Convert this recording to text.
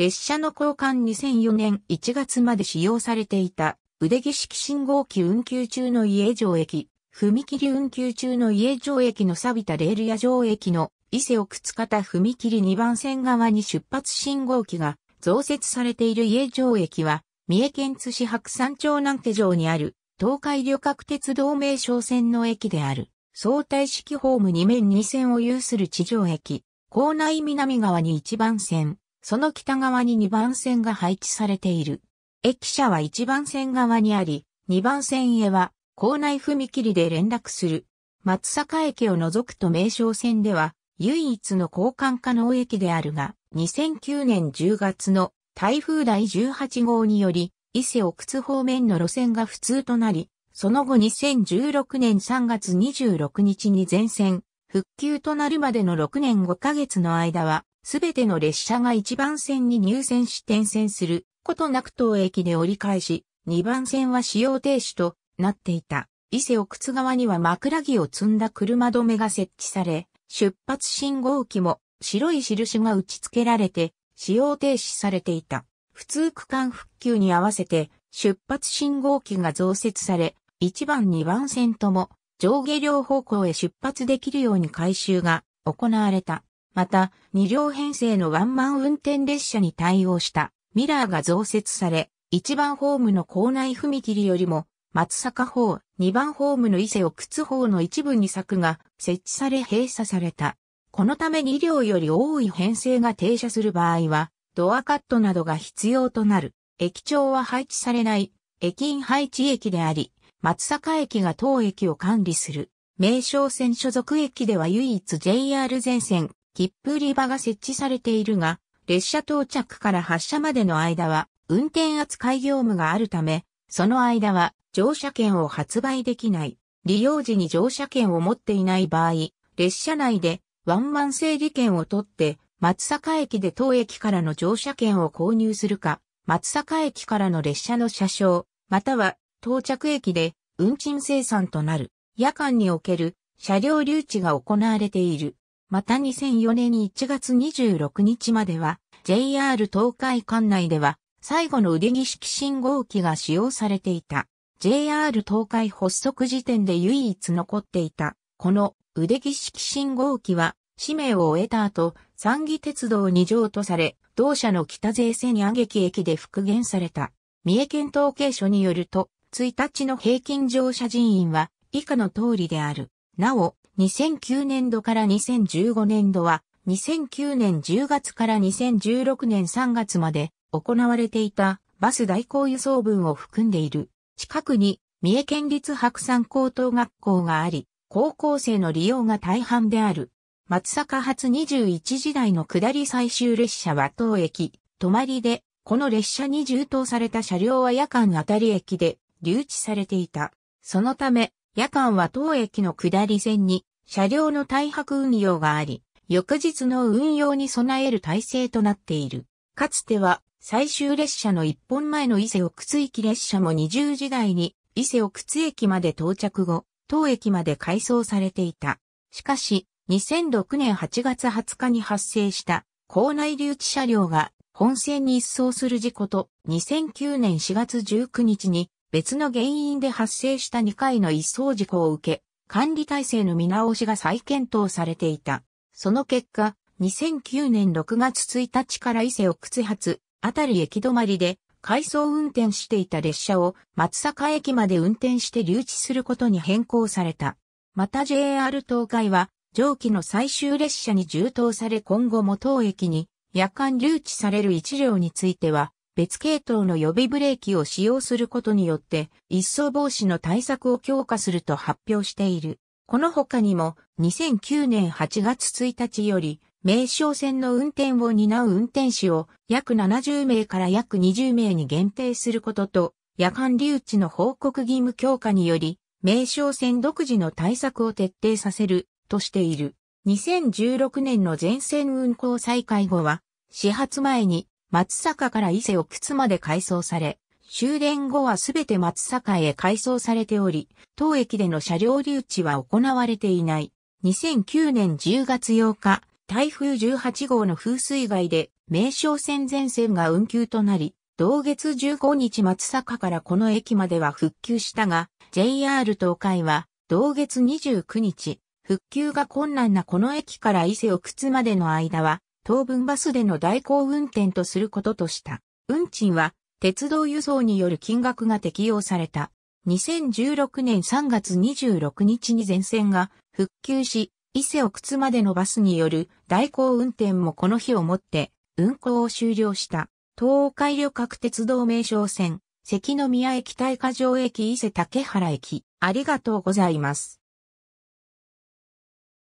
列車の交換2004年1月まで使用されていた、腕木式信号機運休中の家城駅、踏切運休中の家城駅の錆びたレールや城駅の伊勢奥津方踏切2番線側に出発信号機が増設されている家城駅は、三重県津市白山町南家城にある東海旅客鉄道名称線の駅である。相対式ホーム2面2線を有する地上駅、構内南側に1番線、その北側に2番線が配置されている。駅舎は1番線側にあり、2番線へは構内踏切で連絡する。松坂駅を除くと名称線では唯一の交換可能駅であるが、2009年10月の台風第18号により、伊勢奥津方面の路線が不通となり、その後2016年3月26日に全線、復旧となるまでの6年5ヶ月の間は、すべての列車が1番線に入線し転線する、ことなく東駅で折り返し、2番線は使用停止となっていた。伊勢奥津川には枕木を積んだ車止めが設置され、出発信号機も白い印が打ち付けられて、使用停止されていた。普通区間復旧に合わせて、出発信号機が増設され、1番2番線とも上下両方向へ出発できるように改修が行われた。また、2両編成のワンマン運転列車に対応したミラーが増設され、1番ホームの構内踏切よりも、松坂方、2番ホームの伊勢奥津方の一部に柵が設置され閉鎖された。このため2両より多い編成が停車する場合は、ドアカットなどが必要となる。駅長は配置されない、駅員配置駅であり、松坂駅が当駅を管理する。名称線所属駅では唯一 JR 全線、切符売り場が設置されているが、列車到着から発車までの間は、運転扱い業務があるため、その間は乗車券を発売できない。利用時に乗車券を持っていない場合、列車内でワンマン整理券を取って、松坂駅で当駅からの乗車券を購入するか、松坂駅からの列車の車掌、または到着駅で運賃生産となる。夜間における車両留置が行われている。また2004年1月26日までは JR 東海管内では最後の腕儀式信号機が使用されていた。JR 東海発足時点で唯一残っていた。この腕儀式信号機は使命を終えた後、三義鉄道に譲渡され、同社の北税線げ劇駅で復元された。三重県統計所によると、1日の平均乗車人員は以下の通りである。なお、2009年度から2015年度は、2009年10月から2016年3月まで行われていたバス代行輸送分を含んでいる。近くに三重県立白山高等学校があり、高校生の利用が大半である。松阪発21時台の下り最終列車は当駅、泊まりで、この列車に充当された車両は夜間あたり駅で留置されていた。そのため、夜間は当駅の下り線に車両の大白運用があり、翌日の運用に備える体制となっている。かつては最終列車の一本前の伊勢奥津駅列車も20時台に伊勢奥津駅まで到着後、当駅まで改装されていた。しかし、2006年8月20日に発生した校内留置車両が本線に一掃する事故と2009年4月19日に別の原因で発生した2回の一掃事故を受け、管理体制の見直しが再検討されていた。その結果、2009年6月1日から伊勢奥津発、あたり駅止まりで、回送運転していた列車を松阪駅まで運転して留置することに変更された。また JR 東海は、上記の最終列車に充当され今後も当駅に夜間留置される1両については、別系統の予備ブレーキを使用することによって、一層防止の対策を強化すると発表している。この他にも、2009年8月1日より、名称線の運転を担う運転士を約70名から約20名に限定することと、夜間留置の報告義務強化により、名称線独自の対策を徹底させるとしている。2016年の全線運行再開後は、始発前に松坂から伊勢を靴まで改装され、終電後はすべて松坂へ改装されており、当駅での車両留置は行われていない。2009年10月8日、台風18号の風水害で、名称線全線が運休となり、同月15日松坂からこの駅までは復旧したが、JR 東海は、同月29日、復旧が困難なこの駅から伊勢を靴までの間は、当分バスでの代行運転とすることとした。運賃は、鉄道輸送による金額が適用された。2016年3月26日に全線が復旧し、伊勢奥津までのバスによる代行運転もこの日をもって運行を終了した。東海旅客鉄道名称線、関宮駅対下城駅伊勢竹原駅、ありがとうございます。